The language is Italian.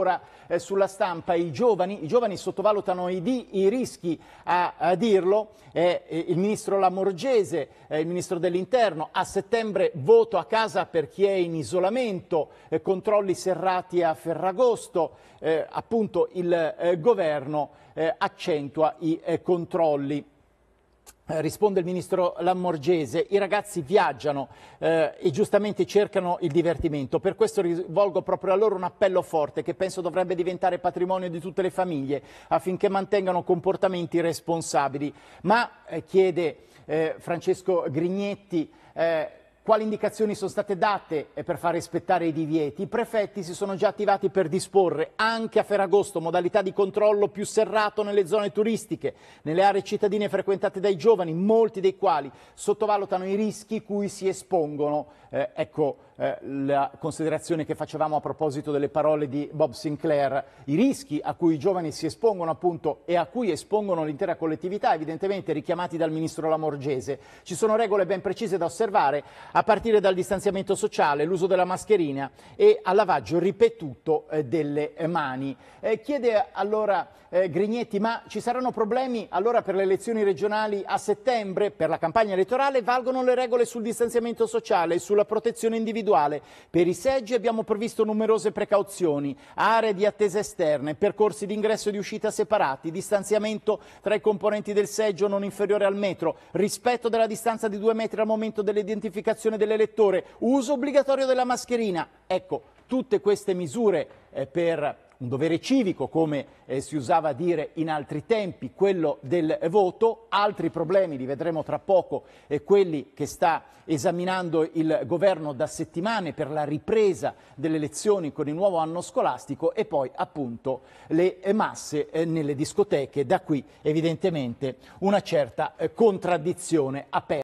ancora eh, sulla stampa i giovani, i giovani sottovalutano i, i rischi a, a dirlo, eh, il ministro Lamorgese, eh, il ministro dell'interno, a settembre voto a casa per chi è in isolamento, eh, controlli serrati a Ferragosto, eh, appunto il eh, governo accentua i controlli. Eh, risponde il ministro Lamorgese, i ragazzi viaggiano eh, e giustamente cercano il divertimento. Per questo rivolgo proprio a loro un appello forte che penso dovrebbe diventare patrimonio di tutte le famiglie affinché mantengano comportamenti responsabili. Ma, eh, chiede eh, Francesco Grignetti, eh, quali indicazioni sono state date per far rispettare i divieti, i prefetti si sono già attivati per disporre anche a Ferragosto modalità di controllo più serrato nelle zone turistiche, nelle aree cittadine frequentate dai giovani, molti dei quali sottovalutano i rischi cui si espongono. Eh, ecco eh, la considerazione che facevamo a proposito delle parole di Bob Sinclair, i rischi a cui i giovani si espongono appunto e a cui espongono l'intera collettività, evidentemente richiamati dal ministro Lamorgese. Ci sono regole ben precise da osservare a partire dal distanziamento sociale, l'uso della mascherina e al lavaggio ripetuto eh, delle eh, mani. Eh, chiede allora Grignetti, ma ci saranno problemi allora per le elezioni regionali a settembre, per la campagna elettorale, valgono le regole sul distanziamento sociale e sulla protezione individuale. Per i seggi abbiamo previsto numerose precauzioni, aree di attesa esterne, percorsi di ingresso e di uscita separati, distanziamento tra i componenti del seggio non inferiore al metro, rispetto della distanza di due metri al momento dell'identificazione comunicazione dell'elettore, uso obbligatorio della mascherina. Ecco, tutte queste misure eh, per un dovere civico, come eh, si usava a dire in altri tempi, quello del voto, altri problemi li vedremo tra poco, eh, quelli che sta esaminando il governo da settimane per la ripresa delle lezioni con il nuovo anno scolastico e poi appunto le masse eh, nelle discoteche, da qui evidentemente una certa eh, contraddizione aperta.